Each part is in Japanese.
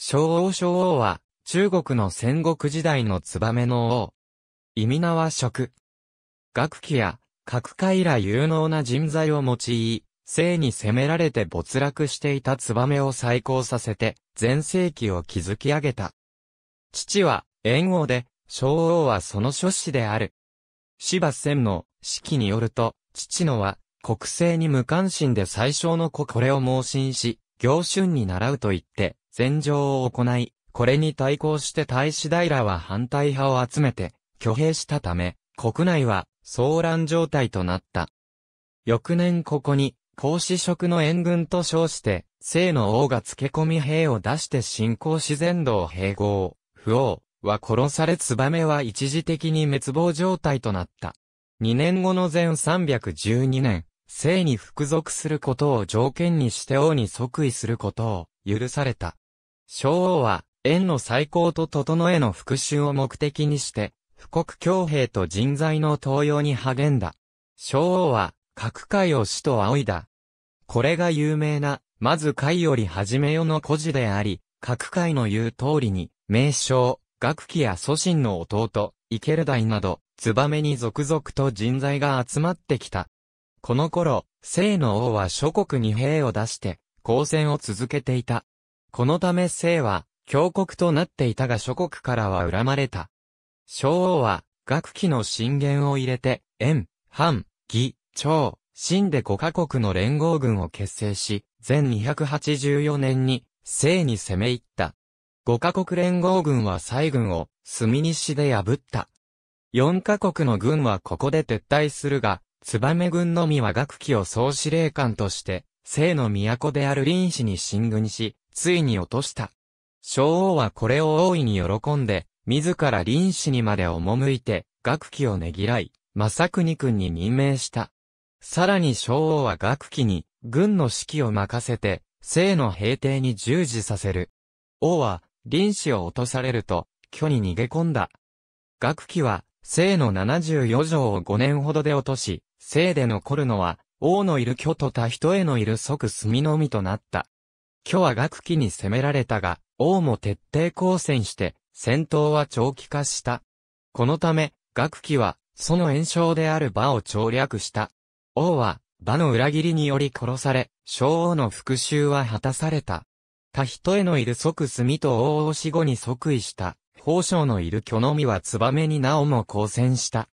昭王昭王は、中国の戦国時代のツバメの王。意味名は職。学期や、各界ら有能な人材を用い、性に攻められて没落していたツバメを再興させて、前世紀を築き上げた。父は、猿王で、昭王はその諸子である。芝仙の、式によると、父のは、国政に無関心で最小の子これを盲信し、行春に習うと言って、戦場を行い、これに対抗して大使平は反対派を集めて、挙兵したため、国内は、騒乱状態となった。翌年ここに、孔子職の援軍と称して、聖の王が付け込み兵を出して信仰自然道併合、不王は殺されメは一時的に滅亡状態となった。2年後の前312年、生に服属することを条件にして王に即位することを許された。小王は、縁の再興と整えの復讐を目的にして、富国強兵と人材の登用に励んだ。小王は、各界を死と仰いだ。これが有名な、まず会より始めよの故事であり、各界の言う通りに、名称、学期や祖神の弟、イケルダイなど、ツバメに続々と人材が集まってきた。この頃、聖の王は諸国に兵を出して、交戦を続けていた。このため聖は、強国となっていたが諸国からは恨まれた。昭王は、学期の進言を入れて、燕、藩、義、長、秦で5カ国の連合軍を結成し、全284年に、聖に攻め入った。5カ国連合軍は西軍を、墨西で破った。4カ国の軍はここで撤退するが、燕軍のみは学期を総司令官として、聖の都である林氏に進軍し、ついに落とした。昭王はこれを大いに喜んで、自ら林氏にまで赴いて、学期をねぎらい、正国君に任命した。さらに昭王は学期に、軍の指揮を任せて、聖の平定に従事させる。王は、林氏を落とされると、虚に逃げ込んだ。学期は、生の74条を5年ほどで落とし、生で残るのは、王のいる巨と他人へのいる即墨のみとなった。巨は学期に攻められたが、王も徹底抗戦して、戦闘は長期化した。このため、学期は、その炎症である馬を調略した。王は、馬の裏切りにより殺され、小王の復讐は果たされた。他人へのいる即墨と王を死後に即位した。宝生のいる巨の実は燕になおも交戦した。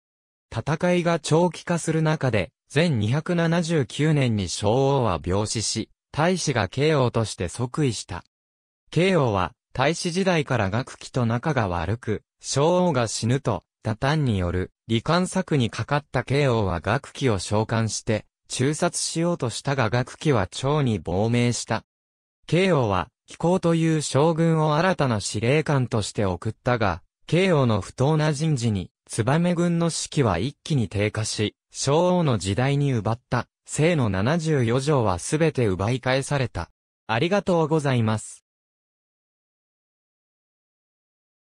戦いが長期化する中で、全279年に昭王は病死し、大使が慶王として即位した。慶王は、大使時代から学期と仲が悪く、昭王が死ぬと、打探による、罹患策にかかった慶王は学期を召喚して、中殺しようとしたが学期は蝶に亡命した。慶王は、気候という将軍を新たな司令官として送ったが、慶応の不当な人事に、燕軍の士気は一気に低下し、昭王の時代に奪った、生の74条はすべて奪い返された。ありがとうございます。